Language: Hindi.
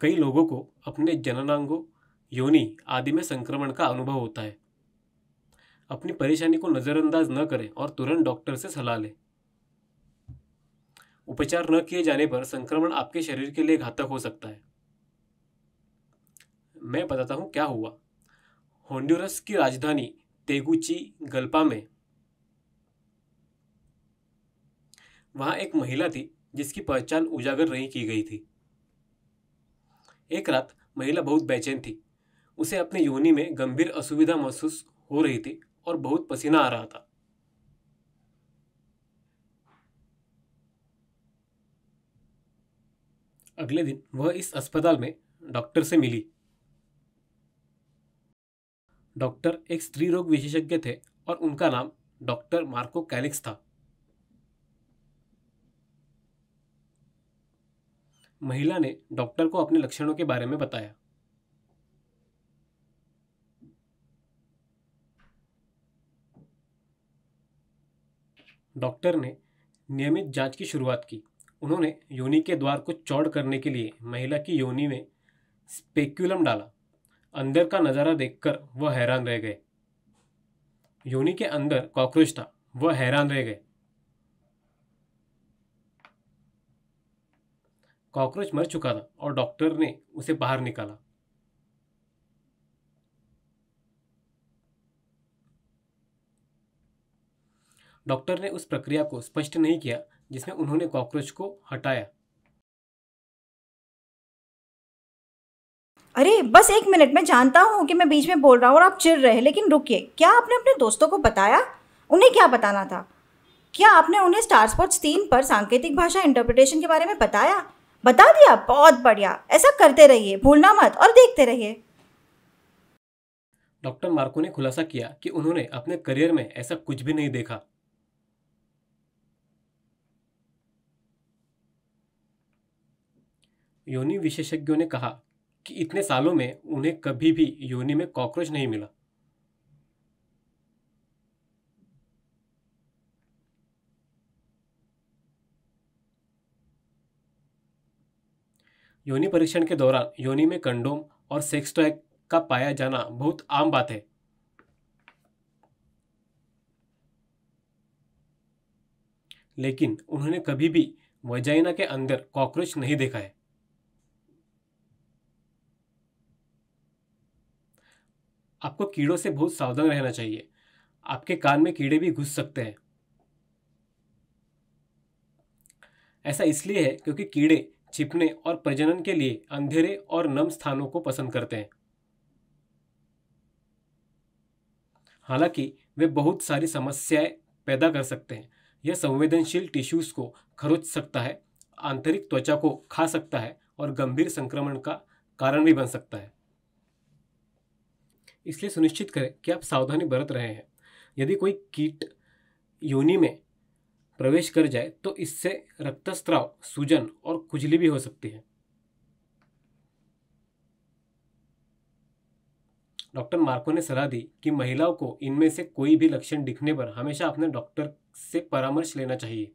कई लोगों को अपने जननांगों योनि आदि में संक्रमण का अनुभव होता है अपनी परेशानी को नज़रअंदाज न करें और तुरंत डॉक्टर से सलाह लें उपचार न किए जाने पर संक्रमण आपके शरीर के लिए घातक हो सकता है मैं बताता हूँ क्या हुआ होंडुरस की राजधानी तेगुची गल्पा में वहाँ एक महिला थी जिसकी पहचान उजागर नहीं की गई थी एक रात महिला बहुत बेचैन थी उसे अपने योनि में गंभीर असुविधा महसूस हो रही थी और बहुत पसीना आ रहा था अगले दिन वह इस अस्पताल में डॉक्टर से मिली डॉक्टर एक स्त्री रोग विशेषज्ञ थे और उनका नाम डॉक्टर मार्को कैलिक्स था महिला ने डॉक्टर को अपने लक्षणों के बारे में बताया डॉक्टर ने नियमित जांच की शुरुआत की उन्होंने योनि के द्वार को चौड़ करने के लिए महिला की योनि में स्पेक्यूलम डाला अंदर का नज़ारा देखकर वह हैरान रह गए योनि के अंदर कॉकरोच था वह हैरान रह गए कॉकरोच मर चुका था और डॉक्टर ने उसे बाहर निकाला डॉक्टर ने उस प्रक्रिया को स्पष्ट नहीं किया जिसमें उन्होंने कॉकरोच को हटाया अरे बस एक मिनट मैं जानता हूँ कि मैं बीच में बोल रहा हूँ और आप चिर रहे लेकिन रुकिए क्या आपने अपने दोस्तों को बताया उन्हें क्या बताना था क्या आपने उन्हें स्टार स्पोर्ट्स तीन पर सांकेतिक भाषा इंटरप्रिटेशन के बारे में बताया बता दिया बहुत बढ़िया ऐसा करते रहिए भूलना मत और देखते रहिए डॉक्टर मार्को ने खुलासा किया कि उन्होंने अपने करियर में ऐसा कुछ भी नहीं देखा योनि विशेषज्ञों ने कहा कि इतने सालों में उन्हें कभी भी योनि में कॉकरोच नहीं मिला योनि परीक्षण के दौरान योनि में कंडोम और सेक्स ट्रैक का पाया जाना बहुत आम बात है लेकिन उन्होंने कभी भी वजाइना के अंदर कॉकरोच नहीं देखा है आपको कीड़ों से बहुत सावधान रहना चाहिए आपके कान में कीड़े भी घुस सकते हैं ऐसा इसलिए है क्योंकि कीड़े छिपने और प्रजनन के लिए अंधेरे और नम स्थानों को पसंद करते हैं हालांकि वे बहुत सारी समस्याएं पैदा कर सकते हैं यह संवेदनशील टिश्यूज को खरोच सकता है आंतरिक त्वचा को खा सकता है और गंभीर संक्रमण का कारण भी बन सकता है इसलिए सुनिश्चित करें कि आप सावधानी बरत रहे हैं यदि कोई कीट योनि में प्रवेश कर जाए तो इससे रक्तस्राव सूजन और खुजली भी हो सकती है डॉक्टर मार्को ने सलाह दी कि महिलाओं को इनमें से कोई भी लक्षण दिखने पर हमेशा अपने डॉक्टर से परामर्श लेना चाहिए